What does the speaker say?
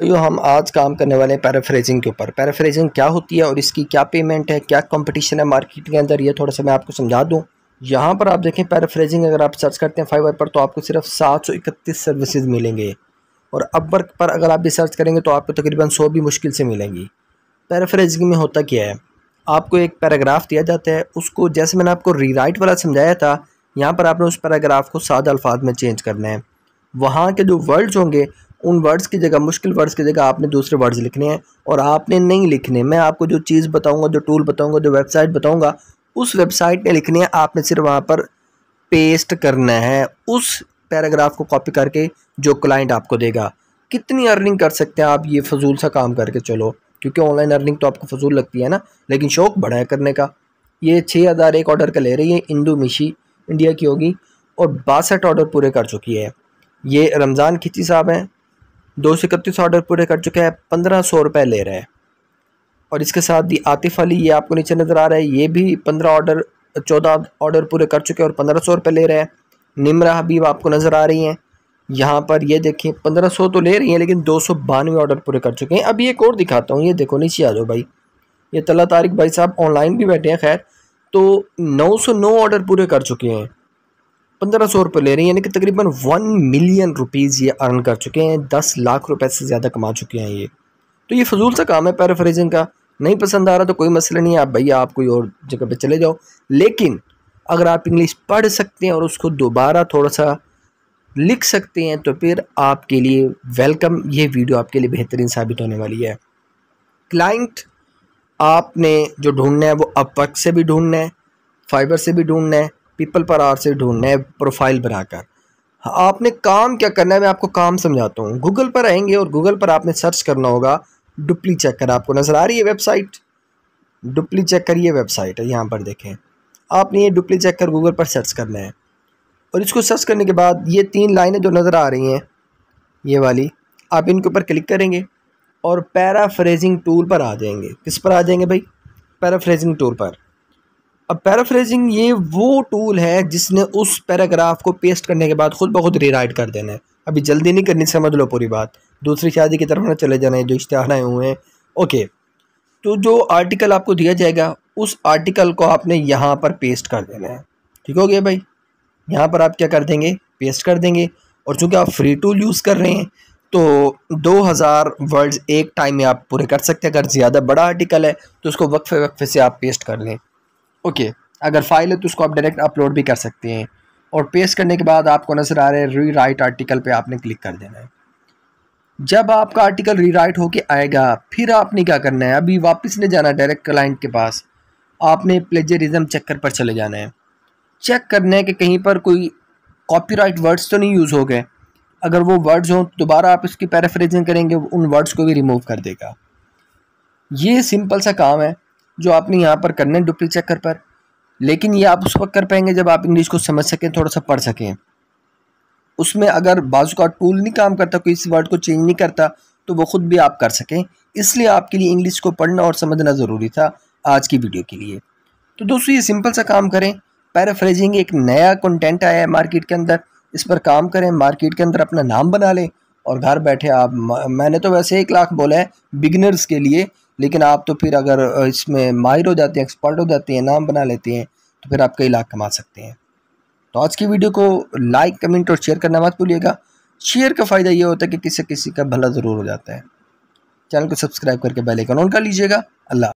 भैया हम आज काम करने वाले हैं पैराफ्रेजिंग के ऊपर पैराफ्रेजिंग क्या होती है और इसकी क्या पेमेंट है क्या कंपटीशन है मार्केट के अंदर ये थोड़ा सा मैं आपको समझा दूँ यहाँ पर आप देखें पैराफ्रेजिंग अगर आप सर्च करते हैं फाइवर पर तो आपको सिर्फ सात सौ इकतीस सर्विसज मिलेंगे और अपवर्क पर अगर आप भी सर्च करेंगे तो आपको तकरीबन सौ भी मुश्किल से मिलेंगी पैराफ्रेजिंग में होता क्या है आपको एक पैराग्राफ दिया जाता है उसको जैसे मैंने आपको रीराइट वाला समझाया था यहाँ पर आपने उस पैराग्राफ को सात अल्फाज में चेंज करना है वहाँ के जो वर्ड्स होंगे उन वर्ड्स की जगह मुश्किल वर्ड्स की जगह आपने दूसरे वर्ड्स लिखने हैं और आपने नहीं लिखने मैं आपको जो चीज़ बताऊँगा जो टूल बताऊँगा जो वेबसाइट बताऊँगा उस वेबसाइट ने लिखनी है आपने सिर्फ वहाँ पर पेस्ट करना है उस पैराग्राफ को कॉपी करके जो क्लाइंट आपको देगा कितनी अर्निंग कर सकते हैं आप ये फजूल सा काम करके चलो क्योंकि ऑनलाइन अर्निंग तो आपको फजूल लगती है ना लेकिन शौक बढ़ाया है करने का ये छः हज़ार एक ऑर्डर का ले रही है इंडो मिशी इंडिया की होगी और बासठ ऑर्डर पूरे कर चुकी है ये रमज़ान खिची साहब हैं दो सौ इकतीस ऑर्डर पूरे कर चुका है पंद्रह सौ रुपये ले रहे हैं और इसके साथ ये आतिफ अली ये आपको नीचे नज़र आ रहा है ये भी पंद्रह ऑर्डर चौदह ऑर्डर पूरे कर चुके हैं और पंद्रह सौ रुपये ले रहे हैं निमरा हबीब आपको नज़र आ रही हैं यहाँ पर ये देखिए पंद्रह सौ तो ले रही हैं लेकिन दो सौ बानवे ऑर्डर पूरे कर चुके हैं अभी एक और दिखाता हूँ ये देखो नीचे आ जाओ भाई ये तला तारिक भाई साहब ऑनलाइन भी बैठे हैं खैर तो नौ सौ नौ ऑर्डर पूरे कर चुके हैं पंद्रह सौ रुपये ले रहे हैं यानी कि तकरीबन वन मिलियन रुपीज़ ये अर्न कर चुके हैं दस लाख रुपए से ज़्यादा कमा चुके हैं ये तो ये फजूल सा काम है पैराफ्रेजिंग का नहीं पसंद आ रहा तो कोई मसला नहीं है आप भैया आप कोई और जगह पे चले जाओ लेकिन अगर आप इंग्लिश पढ़ सकते हैं और उसको दोबारा थोड़ा सा लिख सकते हैं तो फिर आपके लिए वेलकम ये वीडियो आपके लिए बेहतरीन साबित होने वाली है क्लाइंट आपने जो ढूंढना है वो अपवर्क से भी ढूंढना है फाइबर से भी ढूंढना है पीपल पर आर से ढूंढना है प्रोफाइल बनाकर हाँ, आपने काम क्या करना है मैं आपको काम समझाता हूँ गूगल पर आएंगे और गूगल पर आपने सर्च करना होगा डुप्ली चेकर आपको नज़र आ रही है वेबसाइट डुप्ली चेकर ये वेबसाइट है यहाँ पर देखें आपने ये डुप्ली चेकर गूगल पर सर्च करना है और इसको सर्च करने के बाद ये तीन लाइनें जो नज़र आ रही हैं ये वाली आप इनके ऊपर क्लिक करेंगे और पैराफ्रेजिंग टूल पर आ जाएंगे किस पर आ जाएंगे भाई पैराफ्रेजिंग टूल पर अब पैराफ्रेजिंग ये वो टूल है जिसने उस पैराग्राफ को पेस्ट करने के बाद खुद ब खुद रीराइट कर देना है अभी जल्दी नहीं करनी समझ लो पूरी बात दूसरी शादी की तरफ ना चले जाना है जो इश्तहार हुए हैं ओके तो जो आर्टिकल आपको दिया जाएगा उस आर्टिकल को आपने यहाँ पर पेस्ट कर देना है ठीक हो गया भाई यहाँ पर आप क्या कर देंगे पेस्ट कर देंगे और चूँकि आप फ्री टूल यूज़ कर रहे हैं तो 2000 वर्ड्स एक टाइम में आप पूरे कर सकते हैं अगर ज़्यादा बड़ा आर्टिकल है तो उसको वक्फे वक्फे से आप पेस्ट कर लें ओके अगर फाइल है तो उसको आप डायरेक्ट अपलोड भी कर सकते हैं और पेस्ट करने के बाद आपको नज़र आ रहा है री राइट आर्टिकल पर आपने क्लिक कर देना है जब आपका आर्टिकल री राइट होके आएगा फिर आपने क्या करना है अभी वापस नहीं जाना डायरेक्ट क्लाइंट के पास आपने प्लेजरिज्म चक्कर पर चले जाना है चेक करना है कि कहीं पर कोई कॉपीराइट वर्ड्स तो नहीं यूज़ हो गए अगर वो वर्ड्स हों तो दोबारा आप इसकी पैराफ्रेजिंग करेंगे उन वर्ड्स को भी रिमूव कर देगा ये सिंपल सा काम है जो आपने यहाँ पर करना है डुप्ली चक्कर पर लेकिन ये आप उस वक्त कर पाएंगे जब आप इंग्लिश को समझ सकें थोड़ा सा पढ़ सकें उसमें अगर बाजू का टूल नहीं काम करता कोई इस वर्ड को चेंज नहीं करता तो वो ख़ुद भी आप कर सकें इसलिए आपके लिए इंग्लिश को पढ़ना और समझना ज़रूरी था आज की वीडियो के लिए तो दोस्तों ये सिंपल सा काम करें पैराफ्रेजिंग एक नया कंटेंट आया है मार्केट के अंदर इस पर काम करें मार्केट के अंदर अपना नाम बना लें और घर बैठे आप मैंने तो वैसे एक लाख बोला है बिगनर्स के लिए लेकिन आप तो फिर अगर इसमें माहिर हो जाते हैं एक्सपर्ट हो जाते हैं नाम बना लेते हैं तो फिर आप कई लाख कमा सकते हैं तो आज की वीडियो को लाइक कमेंट और शेयर करना मत भूलिएगा शेयर का फ़ायदा ये होता है कि किसी किसी का भला ज़रूर हो जाता है चैनल को सब्सक्राइब करके बेल आइकन ऑन कर लीजिएगा अल्लाह